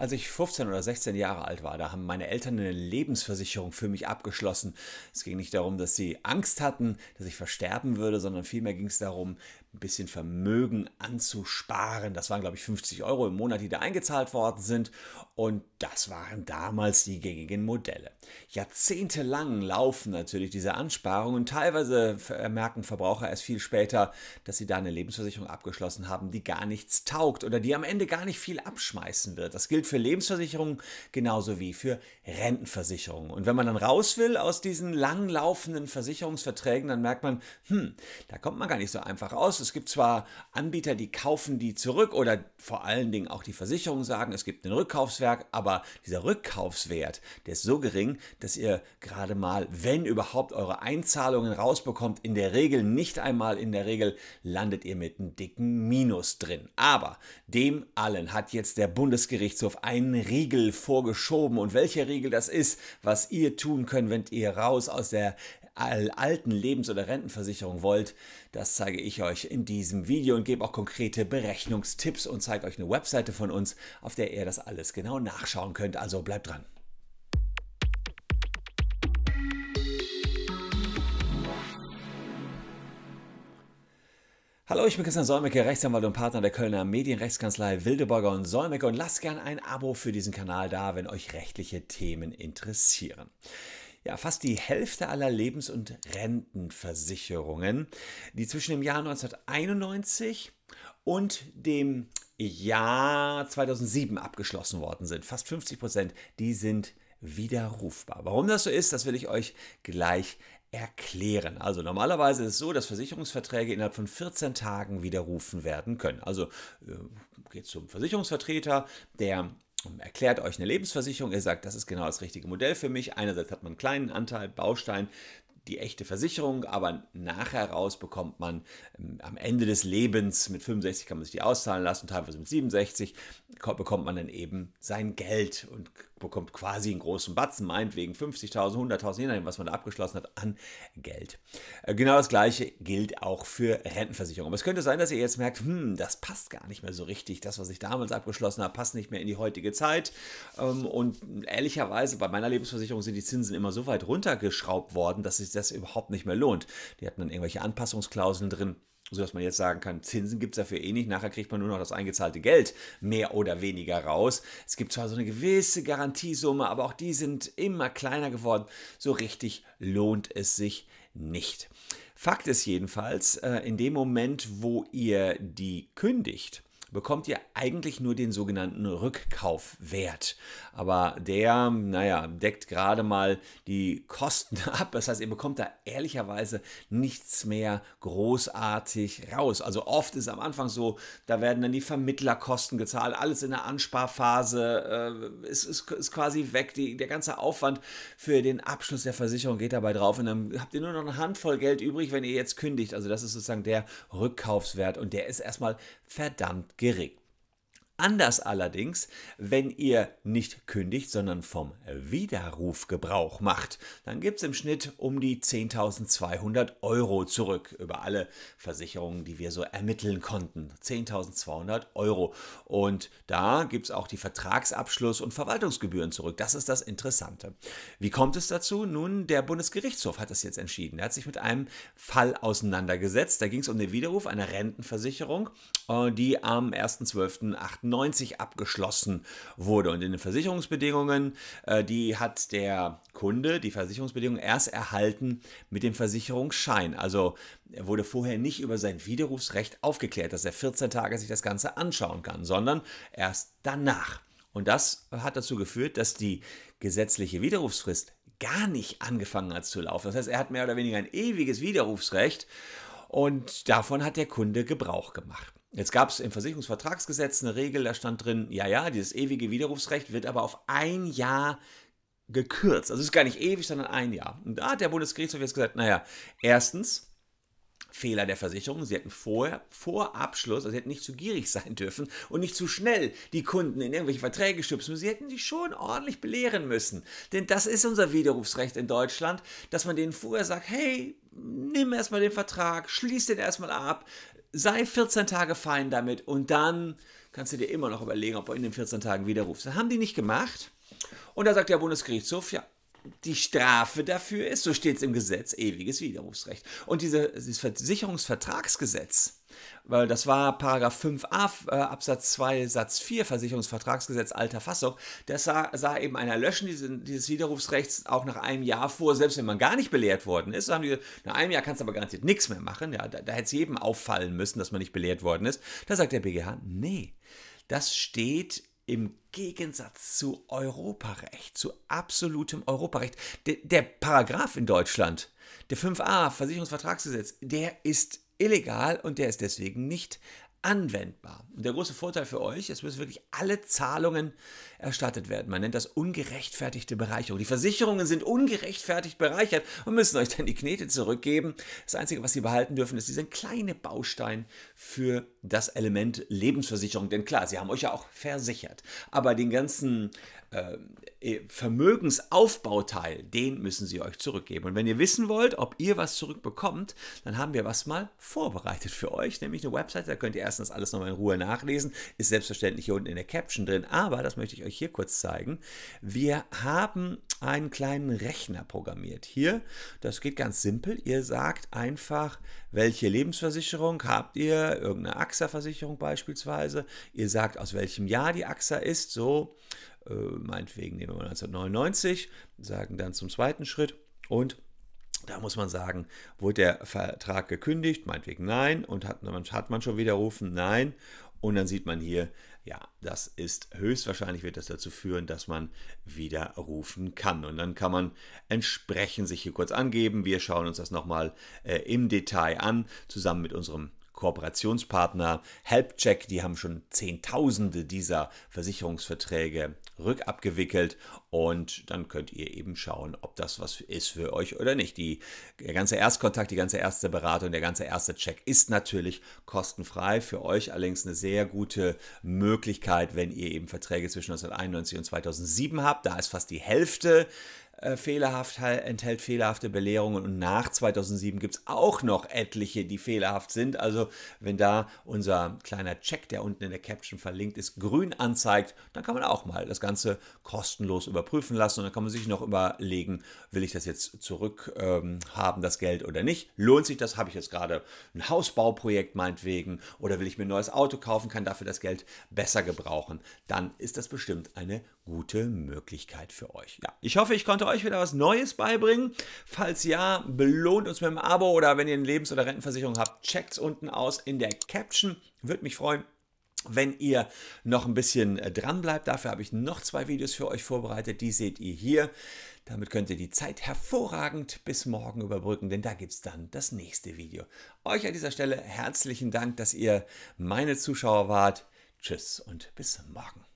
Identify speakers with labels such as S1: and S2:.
S1: Als ich 15 oder 16 Jahre alt war, da haben meine Eltern eine Lebensversicherung für mich abgeschlossen. Es ging nicht darum, dass sie Angst hatten, dass ich versterben würde, sondern vielmehr ging es darum, ein bisschen Vermögen anzusparen. Das waren, glaube ich, 50 Euro im Monat, die da eingezahlt worden sind. Und das waren damals die gängigen Modelle. Jahrzehntelang laufen natürlich diese Ansparungen. Teilweise merken Verbraucher erst viel später, dass sie da eine Lebensversicherung abgeschlossen haben, die gar nichts taugt oder die am Ende gar nicht viel abschmeißen wird. Das gilt für Lebensversicherungen genauso wie für Rentenversicherungen. Und wenn man dann raus will aus diesen langlaufenden Versicherungsverträgen, dann merkt man, hm, da kommt man gar nicht so einfach aus es gibt zwar Anbieter, die kaufen die zurück oder vor allen Dingen auch die Versicherungen sagen, es gibt einen Rückkaufswert, aber dieser Rückkaufswert, der ist so gering, dass ihr gerade mal, wenn überhaupt, eure Einzahlungen rausbekommt. In der Regel nicht einmal, in der Regel landet ihr mit einem dicken Minus drin. Aber dem allen hat jetzt der Bundesgerichtshof einen Riegel vorgeschoben und welcher Riegel das ist, was ihr tun könnt, wenn ihr raus aus der alten Lebens- oder Rentenversicherung wollt, das zeige ich euch in diesem Video und gebe auch konkrete Berechnungstipps und zeige euch eine Webseite von uns, auf der ihr das alles genau nachschauen könnt. Also bleibt dran. Hallo, ich bin Christian Solmecke, Rechtsanwalt und Partner der Kölner Medienrechtskanzlei Wildeborger und Solmecke und lasst gern ein Abo für diesen Kanal da, wenn euch rechtliche Themen interessieren ja, fast die Hälfte aller Lebens- und Rentenversicherungen, die zwischen dem Jahr 1991 und dem Jahr 2007 abgeschlossen worden sind. Fast 50 Prozent, die sind widerrufbar. Warum das so ist, das will ich euch gleich erklären. Also normalerweise ist es so, dass Versicherungsverträge innerhalb von 14 Tagen widerrufen werden können. Also äh, geht zum Versicherungsvertreter, der erklärt euch eine Lebensversicherung, ihr sagt, das ist genau das richtige Modell für mich. Einerseits hat man einen kleinen Anteil, Baustein, die echte Versicherung, aber nachher raus bekommt man ähm, am Ende des Lebens, mit 65 kann man sich die auszahlen lassen, teilweise mit 67, bekommt man dann eben sein Geld und bekommt quasi einen großen Batzen, meinetwegen 50.000, 100.000, je nachdem, was man da abgeschlossen hat, an Geld. Äh, genau das gleiche gilt auch für Rentenversicherung. Aber es könnte sein, dass ihr jetzt merkt, hm, das passt gar nicht mehr so richtig. Das, was ich damals abgeschlossen habe, passt nicht mehr in die heutige Zeit. Ähm, und ehrlicherweise, bei meiner Lebensversicherung sind die Zinsen immer so weit runtergeschraubt worden, dass sich das überhaupt nicht mehr lohnt. Die hatten dann irgendwelche Anpassungsklauseln drin sodass man jetzt sagen kann, Zinsen gibt es dafür eh nicht, nachher kriegt man nur noch das eingezahlte Geld mehr oder weniger raus. Es gibt zwar so eine gewisse Garantiesumme, aber auch die sind immer kleiner geworden. So richtig lohnt es sich nicht. Fakt ist jedenfalls, äh, in dem Moment, wo ihr die kündigt, bekommt ihr eigentlich nur den sogenannten Rückkaufwert. Aber der, naja, deckt gerade mal die Kosten ab. Das heißt, ihr bekommt da ehrlicherweise nichts mehr großartig raus. Also oft ist am Anfang so, da werden dann die Vermittlerkosten gezahlt, alles in der Ansparphase äh, ist, ist, ist quasi weg. Die, der ganze Aufwand für den Abschluss der Versicherung geht dabei drauf und dann habt ihr nur noch eine Handvoll Geld übrig, wenn ihr jetzt kündigt. Also das ist sozusagen der Rückkaufswert und der ist erstmal verdammt Gehrig. Anders allerdings, wenn ihr nicht kündigt, sondern vom Widerruf Gebrauch macht, dann gibt es im Schnitt um die 10.200 Euro zurück über alle Versicherungen, die wir so ermitteln konnten. 10.200 Euro. Und da gibt es auch die Vertragsabschluss- und Verwaltungsgebühren zurück. Das ist das Interessante. Wie kommt es dazu? Nun, der Bundesgerichtshof hat das jetzt entschieden. Er hat sich mit einem Fall auseinandergesetzt. Da ging es um den Widerruf einer Rentenversicherung, äh, die am 1.12.8 1990 abgeschlossen wurde. Und in den Versicherungsbedingungen, äh, die hat der Kunde, die Versicherungsbedingungen erst erhalten mit dem Versicherungsschein. Also er wurde vorher nicht über sein Widerrufsrecht aufgeklärt, dass er 14 Tage sich das Ganze anschauen kann, sondern erst danach. Und das hat dazu geführt, dass die gesetzliche Widerrufsfrist gar nicht angefangen hat zu laufen. Das heißt, er hat mehr oder weniger ein ewiges Widerrufsrecht und davon hat der Kunde Gebrauch gemacht. Jetzt gab es im Versicherungsvertragsgesetz eine Regel, da stand drin, ja, ja, dieses ewige Widerrufsrecht wird aber auf ein Jahr gekürzt. Also es ist gar nicht ewig, sondern ein Jahr. Und da hat der Bundesgerichtshof jetzt gesagt, naja, erstens, Fehler der Versicherung. Sie hätten vorher, vor Abschluss, also sie hätten nicht zu gierig sein dürfen und nicht zu schnell die Kunden in irgendwelche Verträge stüpsen. Sie hätten sie schon ordentlich belehren müssen. Denn das ist unser Widerrufsrecht in Deutschland, dass man denen vorher sagt, hey, nimm erstmal den Vertrag, schließ den erstmal ab, sei 14 Tage fein damit und dann kannst du dir immer noch überlegen, ob du in den 14 Tagen widerrufst. Das haben die nicht gemacht. Und da sagt der Bundesgerichtshof, ja, die Strafe dafür ist, so steht es im Gesetz, ewiges Widerrufsrecht. Und diese, dieses Versicherungsvertragsgesetz, weil das war Paragraph 5a äh, Absatz 2 Satz 4 Versicherungsvertragsgesetz alter Fassung. Das sah, sah eben ein Erlöschen dieses, dieses Widerrufsrechts auch nach einem Jahr vor, selbst wenn man gar nicht belehrt worden ist. Haben die nach einem Jahr kannst du aber garantiert nichts mehr machen. Ja, da, da hätte es jedem auffallen müssen, dass man nicht belehrt worden ist. Da sagt der BGH, nee, das steht im Gegensatz zu Europarecht, zu absolutem Europarecht. der, der Paragraph in Deutschland, der 5a Versicherungsvertragsgesetz, der ist illegal und der ist deswegen nicht anwendbar. Und der große Vorteil für euch, es müssen wirklich alle Zahlungen erstattet werden. Man nennt das ungerechtfertigte Bereicherung. Die Versicherungen sind ungerechtfertigt bereichert und müssen euch dann die Knete zurückgeben. Das Einzige, was sie behalten dürfen, ist dieser kleine Baustein für das Element Lebensversicherung. Denn klar, sie haben euch ja auch versichert. Aber den ganzen äh, äh, Vermögensaufbauteil, den müssen sie euch zurückgeben. Und wenn ihr wissen wollt, ob ihr was zurückbekommt, dann haben wir was mal vorbereitet für euch, nämlich eine Website. Da könnt ihr erstens alles nochmal in Ruhe nachlesen. Ist selbstverständlich hier unten in der Caption drin. Aber das möchte ich euch hier kurz zeigen. Wir haben einen kleinen Rechner programmiert. Hier, das geht ganz simpel. Ihr sagt einfach, welche Lebensversicherung habt ihr, irgendeine Aktie AXA-Versicherung beispielsweise. Ihr sagt, aus welchem Jahr die AXA ist, so äh, meinetwegen nehmen wir 1999, sagen dann zum zweiten Schritt und da muss man sagen, wurde der Vertrag gekündigt, meinetwegen nein, und hat, hat man schon widerrufen, nein. Und dann sieht man hier, ja, das ist höchstwahrscheinlich wird das dazu führen, dass man widerrufen kann. Und dann kann man entsprechend sich hier kurz angeben. Wir schauen uns das nochmal äh, im Detail an, zusammen mit unserem Kooperationspartner HelpCheck, die haben schon Zehntausende dieser Versicherungsverträge rückabgewickelt und dann könnt ihr eben schauen, ob das was ist für euch oder nicht. Die, der ganze Erstkontakt, die ganze erste Beratung, der ganze erste Check ist natürlich kostenfrei. Für euch allerdings eine sehr gute Möglichkeit, wenn ihr eben Verträge zwischen 1991 und 2007 habt. Da ist fast die Hälfte äh, fehlerhaft, enthält fehlerhafte Belehrungen und nach 2007 gibt es auch noch etliche, die fehlerhaft sind. Also wenn da unser kleiner Check, der unten in der Caption verlinkt ist, grün anzeigt, dann kann man auch mal das Ganze kostenlos überprüfen lassen und dann kann man sich noch überlegen, will ich das jetzt zurückhaben, ähm, das Geld oder nicht. Lohnt sich das? Habe ich jetzt gerade ein Hausbauprojekt meinetwegen oder will ich mir ein neues Auto kaufen, kann dafür das Geld besser gebrauchen? Dann ist das bestimmt eine gute Möglichkeit für euch. Ja, ich hoffe, ich konnte euch euch wieder was Neues beibringen? Falls ja, belohnt uns mit einem Abo oder wenn ihr eine Lebens- oder Rentenversicherung habt, checkt es unten aus in der Caption. Würde mich freuen. Wenn ihr noch ein bisschen äh, dran bleibt, dafür habe ich noch zwei Videos für euch vorbereitet, die seht ihr hier. Damit könnt ihr die Zeit hervorragend bis morgen überbrücken, denn da gibt es dann das nächste Video. Euch an dieser Stelle herzlichen Dank, dass ihr meine Zuschauer wart. Tschüss und bis morgen.